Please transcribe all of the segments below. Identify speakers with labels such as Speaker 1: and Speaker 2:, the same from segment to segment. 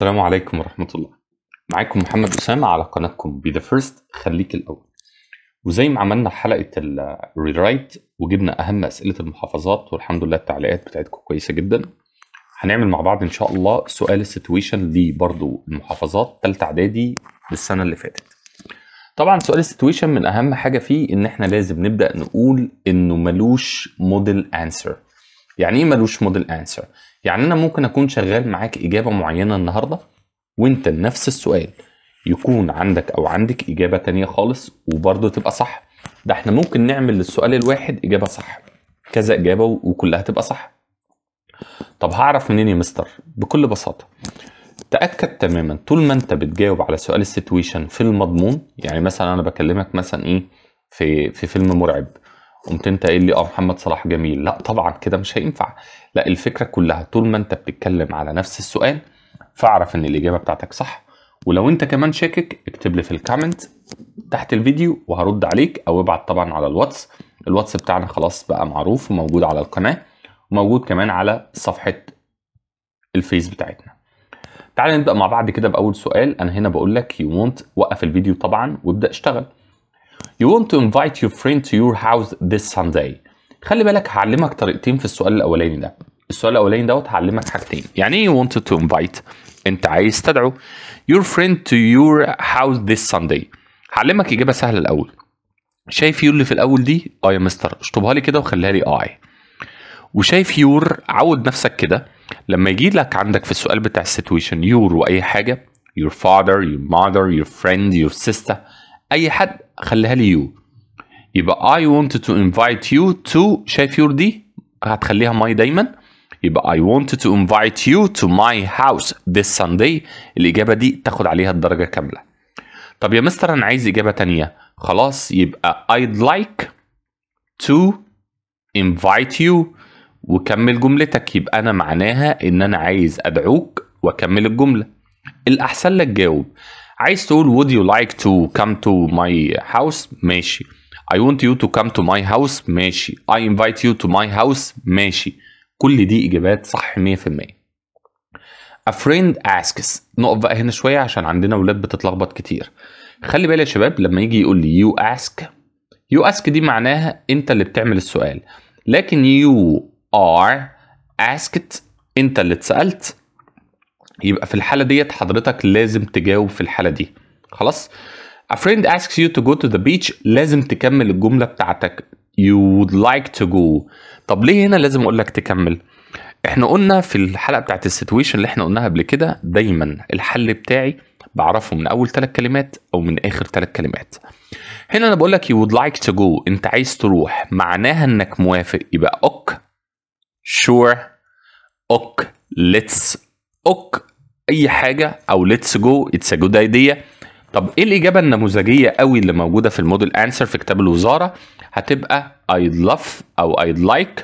Speaker 1: السلام عليكم ورحمة الله معاكم محمد أسامة على قناتكم بي ذا فيرست خليك الأول وزي ما عملنا حلقة الريرايت وجبنا أهم أسئلة المحافظات والحمد لله التعليقات بتاعتكم كويسة جدا هنعمل مع بعض إن شاء الله سؤال السيتويشن دي برضو المحافظات تالتة إعدادي للسنة اللي فاتت طبعا سؤال السيتويشن من أهم حاجة فيه إن إحنا لازم نبدأ نقول إنه ملوش موديل أنسر يعني إيه ملوش موديل أنسر؟ يعني انا ممكن اكون شغال معاك اجابه معينه النهارده وانت نفس السؤال يكون عندك او عندك اجابه تانية خالص وبرضه تبقى صح ده احنا ممكن نعمل للسؤال الواحد اجابه صح كذا اجابه وكلها تبقى صح طب هعرف منين يا مستر بكل بساطه تاكد تماما طول ما انت بتجاوب على سؤال السيتويشن في المضمون يعني مثلا انا بكلمك مثلا ايه في في فيلم مرعب قمت انت قايل لي اه محمد صلاح جميل لا طبعا كده مش هينفع لا الفكره كلها طول ما انت بتتكلم على نفس السؤال فاعرف ان الاجابه بتاعتك صح ولو انت كمان شاكك اكتب لي في الكومنت تحت الفيديو وهرد عليك او ابعت طبعا على الواتس الواتس بتاعنا خلاص بقى معروف وموجود على القناه وموجود كمان على صفحه الفيس بتاعتنا تعال نبدا مع بعض كده باول سؤال انا هنا بقول لك يو وقف الفيديو طبعا وابدا اشتغل You want to invite your friend to your house this Sunday. خلي بالك هعلمك طريقتين في السؤال الاولاني ده. السؤال الاولاني دوت هعلمك حاجتين. يعني ايه you wanted to invite؟ انت عايز تدعو your friend to your house this Sunday. هعلمك اجابه سهله الاول. شايف يور اللي في الاول دي؟ اه يا مستر اشطبها لي كده وخليها لي اي. آه. وشايف يور عود نفسك كده لما يجي لك عندك في السؤال بتاع السيتويشن يور واي حاجه your father, your mother, your friend, your sister اي حد خليها لي يو يبقى I ونت to invite you to شايف يور دي هتخليها ماي دايما يبقى I ونت to invite you to my house this Sunday الإجابة دي تاخد عليها الدرجة كاملة طب يا مستر أنا عايز إجابة ثانيه خلاص يبقى I'd like to invite you وكمل جملتك يبقى أنا معناها إن أنا عايز أدعوك وأكمل الجملة الأحسن لك جاوب عايز تقول would you like to come to my house ماشي I want you to come to my house ماشي I invite you to my house ماشي كل دي إجابات صح 100% A friend asks نقف بقى هنا شوية عشان عندنا ولاد بتتلخبط كتير خلي بالك يا شباب لما يجي يقول لي you ask you ask دي معناها أنت اللي بتعمل السؤال لكن you are asked أنت اللي اتسألت يبقى في الحاله ديت حضرتك لازم تجاوب في الحاله دي خلاص A friend asks you to go to the beach لازم تكمل الجملة بتاعتك you would like to go طب ليه هنا لازم اقول لك تكمل احنا قلنا في الحلقة بتاعت السيتويشن اللي احنا قلناها قبل كده دايما الحل بتاعي بعرفه من اول ثلاث كلمات او من اخر ثلاث كلمات هنا انا بقول لك you would like to go انت عايز تروح معناها انك موافق يبقى اوك شور اوك ليتس اوك اي حاجه او ليتس جو اتس ا جود ايديا طب ايه الاجابه النموذجيه قوي اللي موجوده في الموديل انسر في كتاب الوزاره هتبقى I'd love او I'd like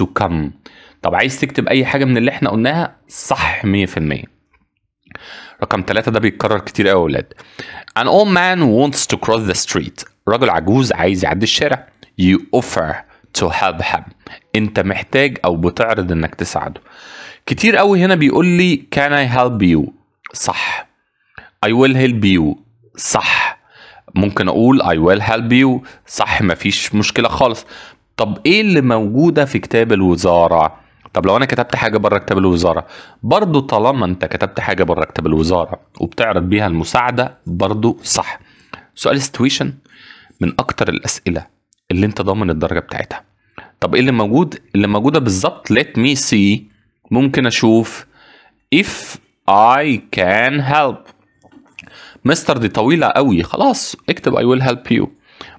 Speaker 1: to come طب عايز تكتب اي حاجه من اللي احنا قلناها صح 100% رقم ثلاثة ده بيتكرر كتير قوي يا ولاد. An old man wants to cross the street. راجل عجوز عايز يعدي الشارع. You offer to help him. أنت محتاج أو بتعرض إنك تساعده. كتير قوي هنا بيقول لي can I help you صح I will help you صح ممكن اقول I will help you صح مفيش مشكلة خالص طب ايه اللي موجودة في كتاب الوزارة طب لو انا كتبت حاجة بره كتاب الوزارة برضو طالما انت كتبت حاجة بره كتاب الوزارة وبتعرض بيها المساعدة برضو صح سؤال situation من اكتر الاسئلة اللي انت ضامن الدرجة بتاعتها طب ايه اللي موجود اللي موجودة بالظبط let me see ممكن اشوف if I can help مستر دي طويلة قوي خلاص اكتب I will help you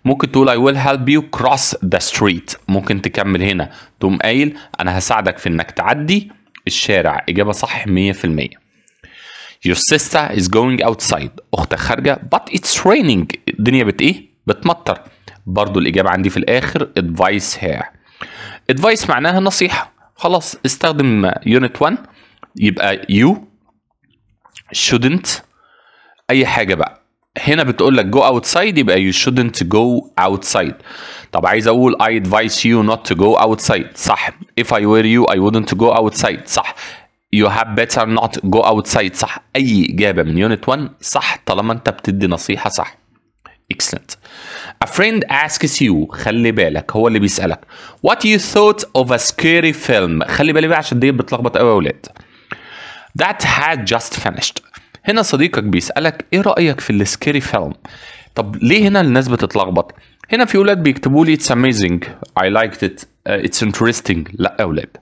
Speaker 1: ممكن تقول I will help you cross the street ممكن تكمل هنا تقوم قايل أنا هساعدك في إنك تعدي الشارع إجابة صح 100% Your sister is going outside أختك خارجة but it's raining الدنيا بت إيه؟ بتمطر برضو الإجابة عندي في الآخر advice her advice معناها نصيحة خلاص استخدم يونت 1 يبقى يو shouldn't اي حاجه بقى هنا بتقول لك جو اوتسايد يبقى يو shouldn't جو اوتسايد طب عايز اقول I advise you not to go outside صح if I were you I wouldn't go outside صح you have better not go outside صح اي اجابه من يونت 1 صح طالما انت بتدي نصيحه صح Excellent. A friend asks you خلي بالك هو اللي بيسألك What you thought of a scary film خلي بالي بقى عشان دي بتلخبط قوي يا ولاد That had just finished هنا صديقك بيسألك ايه رأيك في السكيري فيلم طب ليه هنا الناس بتتلخبط هنا في ولاد بيكتبوا لي it's amazing I liked it uh, it's interesting لا يا ولاد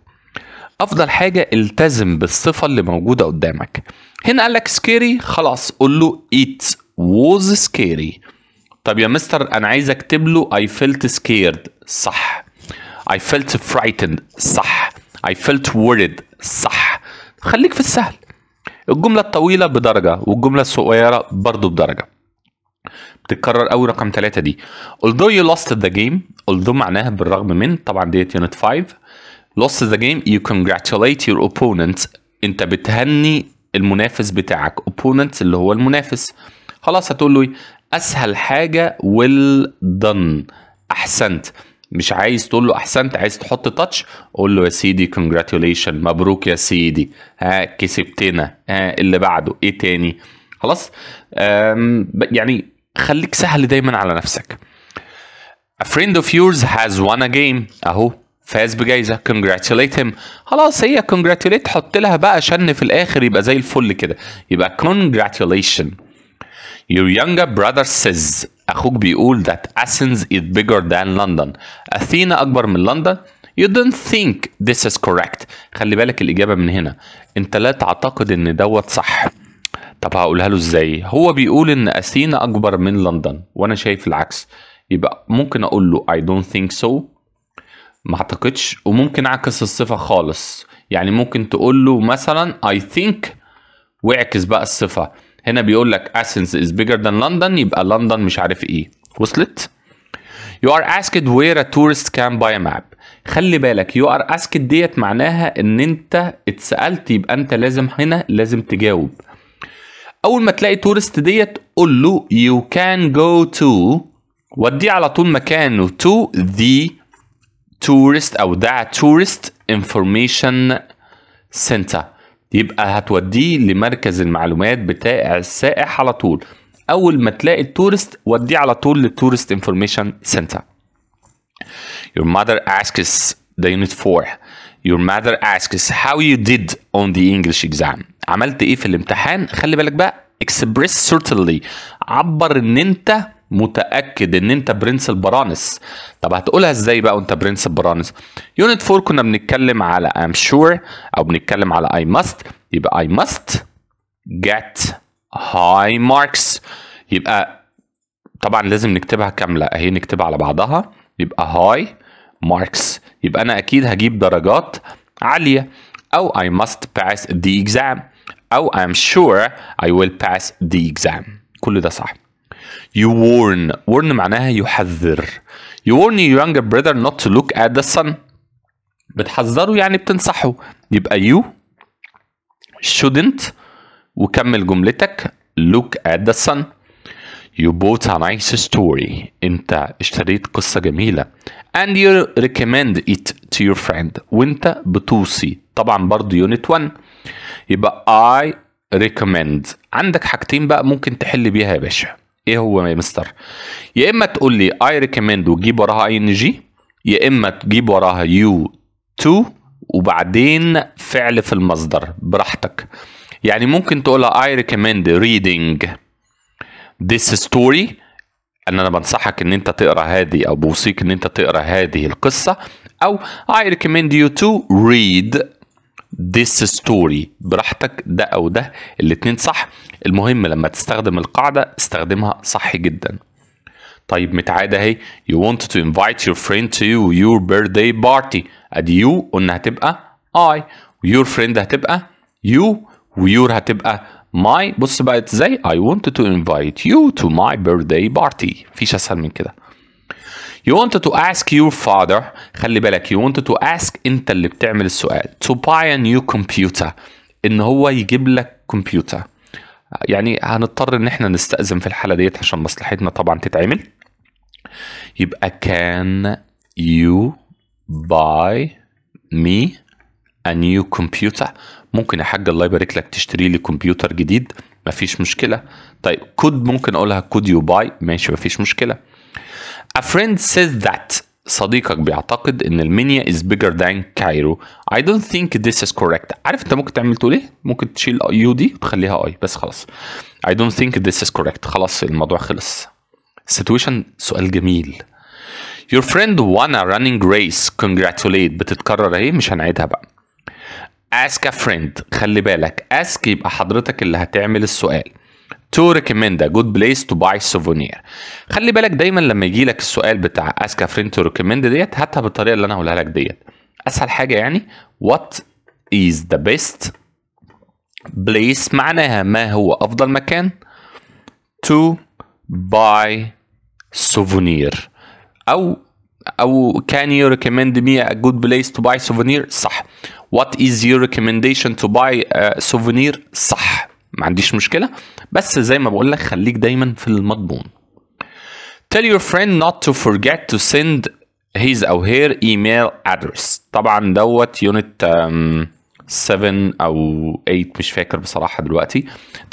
Speaker 1: افضل حاجه التزم بالصفه اللي موجوده قدامك هنا قال لك سكيري خلاص قول له it was scary طب يا مستر انا عايز اكتب له I felt scared صح I felt frightened صح I felt worried صح خليك في السهل الجملة الطويلة بدرجة والجملة الصغيرة برضه بدرجة بتتكرر قوي رقم ثلاثة دي although you lost the game although معناها بالرغم من طبعا ديت unit 5 lost the game you congratulate your opponents انت بتهني المنافس بتاعك opponents اللي هو المنافس خلاص هتقول له إيه؟ اسهل حاجه ويل دن احسنت مش عايز تقول له احسنت عايز تحط تاتش قول له يا سيدي كونجراتيوليشن مبروك يا سيدي ها كسبتنا ها اللي بعده ايه تاني خلاص يعني خليك سهل دايما على نفسك A friend of yours has won a game اهو فاز بجايزة congratulate him خلاص هي congratulate حط لها بقى شن في الآخر يبقى زي الفل كده يبقى congratulation Your younger brother says أخوك بيقول that Athens is bigger than London أثينا أكبر من لندن You don't think this is correct خلي بالك الإجابة من هنا أنت لا تعتقد إن دوت صح طب هقولها له إزاي هو بيقول إن أثينا أكبر من لندن وأنا شايف العكس يبقى ممكن أقول له I don't think so ما أعتقدش وممكن أعكس الصفة خالص يعني ممكن تقول له مثلا I think واعكس بقى الصفة هنا بيقول لك اسنس is bigger than لندن يبقى لندن مش عارف ايه وصلت you are asked where a tourist can buy a map خلي بالك you are asked ديت معناها ان انت اتسالت يبقى انت لازم هنا لازم تجاوب اول ما تلاقي تورست ديت قول له you can go to وديه على طول مكانه to the tourist او ذا tourist information center يبقى هتوديه لمركز المعلومات بتاع السائح على طول اول ما تلاقي التورست وديه على طول للتورست انفورميشن سنتر your mother asks the unit 4 your mother asks how you did on the English exam عملت ايه في الامتحان خلي بالك بقى express certainly عبر ان انت متاكد ان انت برنس البرانس طب هتقولها ازاي بقى وانت برنس البرانس يونت 4 كنا بنتكلم على ام شور sure او بنتكلم على اي ماست يبقى اي ماست جيت هاي ماركس يبقى طبعا لازم نكتبها كامله اهي نكتبها على بعضها يبقى هاي ماركس يبقى انا اكيد هجيب درجات عاليه او اي ماست باس دي اكزام او ام شور اي ويل باس دي اكزام كل ده صح You warn warn معناها يحذر You warn your younger brother not to look at the sun بتحذره يعني بتنصحه يبقى you shouldn't وكمل جملتك look at the sun You bought a nice story انت اشتريت قصة جميلة and you recommend it to your friend وانت بتوصي طبعا برضو unit 1 يبقى I recommend عندك حاجتين بقى ممكن تحل بيها يا باشا ايه هو يا مستر يا اما تقول لي اي ريكومند وتجيب وراها اي ان جي يا اما تجيب وراها يو تو وبعدين فعل في المصدر براحتك يعني ممكن تقولها اي ريكومند ريدنج ذس ستوري ان انا بنصحك ان انت تقرا هذه او بوصيك ان انت تقرا هذه القصه او اي ريكومند يو تو ريد this story براحتك ده او ده الاتنين صح المهم لما تستخدم القاعده استخدمها صح جدا طيب متعادة اهي you want to invite your friend to your birthday party ادي you قلنا هتبقى I your friend هتبقى you ويور هتبقى my بص بقى ازاي I want to invite you to my birthday party مفيش اسهل من كده You wanted to ask your father خلي بالك you wanted to ask انت اللي بتعمل السؤال to buy a new computer ان هو يجيب لك كمبيوتر يعني هنضطر ان احنا نستأذن في الحالة ديت عشان مصلحتنا طبعا تتعمل يبقى can you buy me a new computer ممكن يا حاج الله يبارك لك تشتري لي كمبيوتر جديد مفيش مشكلة طيب could ممكن اقولها could you buy ماشي مفيش مشكلة A friend says that صديقك بيعتقد ان المنيا is bigger than Cairo I don't think this is correct عارف انت ممكن تعمل تقول ايه ممكن تشيل يو دي وتخليها اي بس خلاص I don't think this is correct خلاص الموضوع خلص situation سؤال جميل Your friend won a running race congratulate بتتكرر اهي مش هنعيدها بقى ask a friend خلي بالك ask يبقى حضرتك اللي هتعمل السؤال to recommend a good place to buy souvenir خلي بالك دايما لما يجي لك السؤال بتاع اسك فريند تو ريكومند ديت هاتها بالطريقه اللي انا هقولها لك ديت اسهل حاجه يعني what is the best place معناها ما هو افضل مكان to buy souvenir او او can you recommend me a good place to buy souvenir صح what is your recommendation to buy a souvenir صح ما عنديش مشكله بس زي ما بقول لك خليك دايما في المضمون tell your friend not to forget to send his or her email address طبعا دوت يونت 7 او 8 مش فاكر بصراحه دلوقتي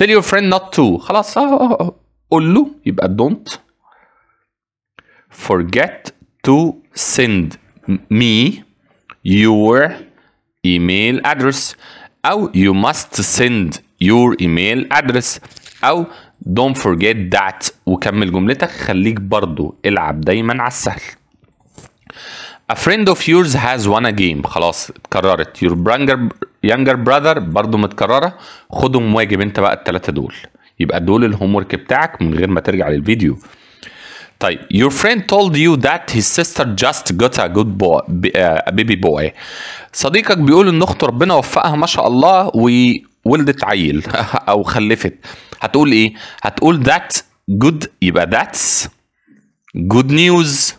Speaker 1: tell your friend not to خلاص قول له يبقى don't forget to send me your email address او you must send your email address او don't forget that وكمل جملتك خليك برضو العب دايما على السهل A friend of yours has won a game خلاص اتكررت your younger brother برضو متكررة خدهم واجب انت بقى التلاتة دول يبقى دول الهوم ورك بتاعك من غير ما ترجع للفيديو طيب your friend told you that his sister just got a good boy a baby boy صديقك بيقول ان اخته ربنا وفقها ما شاء الله وي ولدت عيل او خلفت هتقول ايه هتقول ذات جود يبقى ذاتس جود نيوز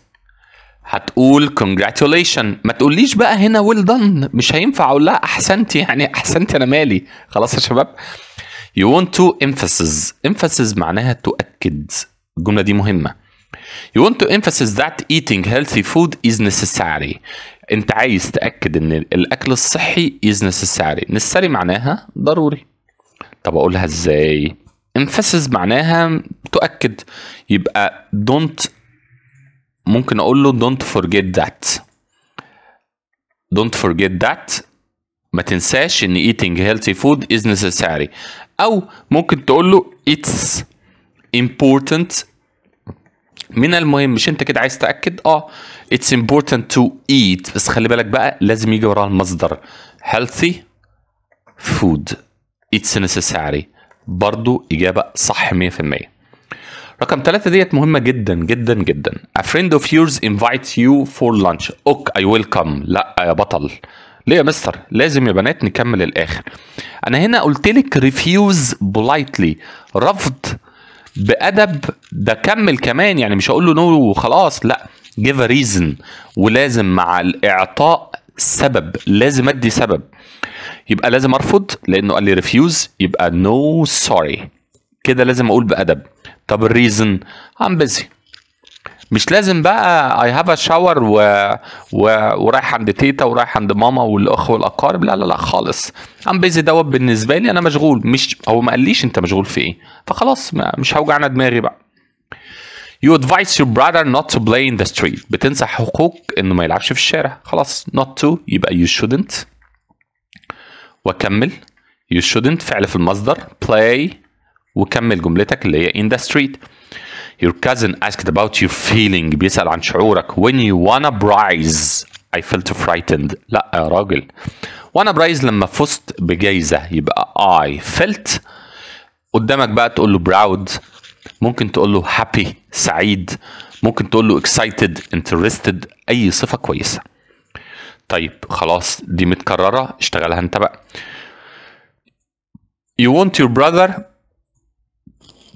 Speaker 1: هتقول congratulations ما تقوليش بقى هنا ويل well مش هينفع اقول لها احسنت يعني احسنت انا مالي خلاص يا شباب you want to emphasize emphasize معناها تؤكد الجمله دي مهمه you want to emphasize that eating healthy food is necessary انت عايز تاكد ان الاكل الصحي يزنس السعري نسيساري معناها ضروري طب اقولها ازاي انفسس معناها تؤكد يبقى دونت ممكن اقول له دونت فورجيت ذات دونت فورجيت ذات ما تنساش ان ايتينج هيلثي فود از نسيساري او ممكن تقول له اتس امبورتنت من المهم مش انت كده عايز تاكد اه اتس امبورتنت تو ايت بس خلي بالك بقى لازم يجي وراها المصدر هيلثي فود اتس necessary برضو اجابه صح 100% رقم ثلاثة ديت مهمة جدا جدا جدا. A friend of yours invites you for lunch. اوك I will come. لا يا بطل. ليه يا مستر؟ لازم يا بنات نكمل الآخر. أنا هنا قلت لك refuse politely. رفض بادب ده كمل كمان يعني مش هقول له نو وخلاص لا جيف ا ريزن ولازم مع الاعطاء سبب لازم ادي سبب يبقى لازم ارفض لانه قال لي ريفيوز يبقى نو no سوري كده لازم اقول بادب طب الريزن I'm busy مش لازم بقى اي هاف ا شاور ورايح عند تيتا ورايح عند ماما والاخ والاقارب لا لا لا خالص ام بيزي دوت بالنسبه لي انا مشغول مش هو ما قاليش انت مشغول في ايه فخلاص مش هوجعنا دماغي بقى You advise your brother not to play in the street. بتنصح حقوق انه ما يلعبش في الشارع. خلاص not to يبقى you shouldn't. واكمل you shouldn't فعل في المصدر play وكمل جملتك اللي هي in the street. Your cousin asked about your feeling بيسأل عن شعورك when you wanna prize I felt frightened لا يا راجل wanna prize لما فزت بجايزة يبقى I felt قدامك بقى تقول له proud ممكن تقول له happy سعيد ممكن تقول له excited interested اي صفة كويسة طيب خلاص دي متكررة اشتغلها انت بقى You want your brother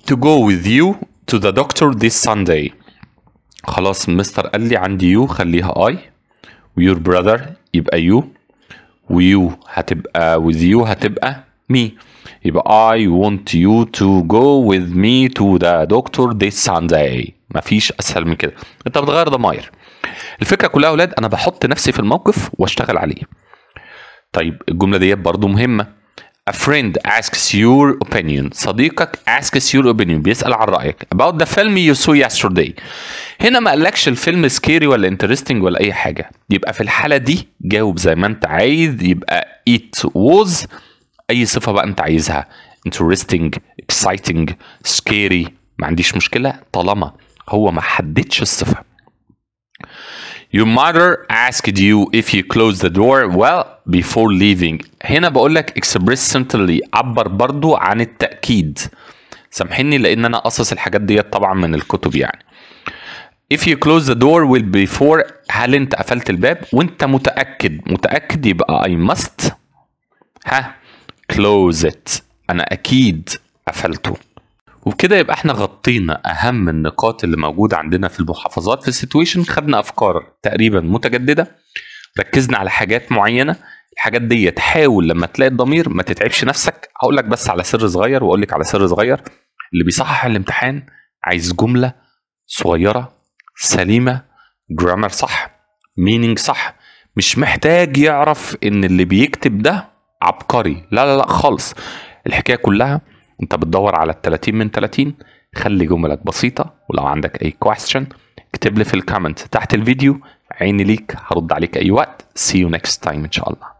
Speaker 1: to go with you to the doctor this Sunday خلاص مستر قال لي عندي يو خليها اي ويور براذر يبقى يو ويو هتبقى with you هتبقى me يبقى I want you to go with me to the doctor this Sunday مفيش اسهل من كده انت بتغير ضماير الفكره كلها يا اولاد انا بحط نفسي في الموقف واشتغل عليه طيب الجمله ديت برضو مهمه A friend asks your opinion صديقك asks your opinion بيسأل عن رأيك about the film you saw yesterday هنا ما قالكش الفيلم سكيري ولا انترستنج ولا أي حاجة يبقى في الحالة دي جاوب زي ما أنت عايز يبقى it was أي صفة بقى أنت عايزها interesting exciting scary ما عنديش مشكلة طالما هو ما حددش الصفة Your mother asked you if you closed the door well before leaving هنا بقول لك اكسبريس سنترلي عبر برضو عن التاكيد سامحني لان انا قصص الحاجات ديت طبعا من الكتب يعني if you close the door will before هل انت قفلت الباب وانت متاكد متاكد يبقى I must ها close it انا اكيد قفلته وبكده يبقى احنا غطينا اهم النقاط اللي موجوده عندنا في المحافظات في السيتويشن خدنا افكار تقريبا متجدده ركزنا على حاجات معينه الحاجات دي تحاول لما تلاقي الضمير ما تتعبش نفسك هقول لك بس على سر صغير واقول لك على سر صغير اللي بيصحح الامتحان عايز جمله صغيره سليمه جرامر صح مينينج صح مش محتاج يعرف ان اللي بيكتب ده عبقري لا لا لا خالص الحكايه كلها انت بتدور على ال 30 من 30 خلي جملك بسيطه ولو عندك اي كويستشن اكتب لي في الكومنت تحت الفيديو عيني ليك هرد عليك اي وقت سي يو نيكست تايم ان شاء الله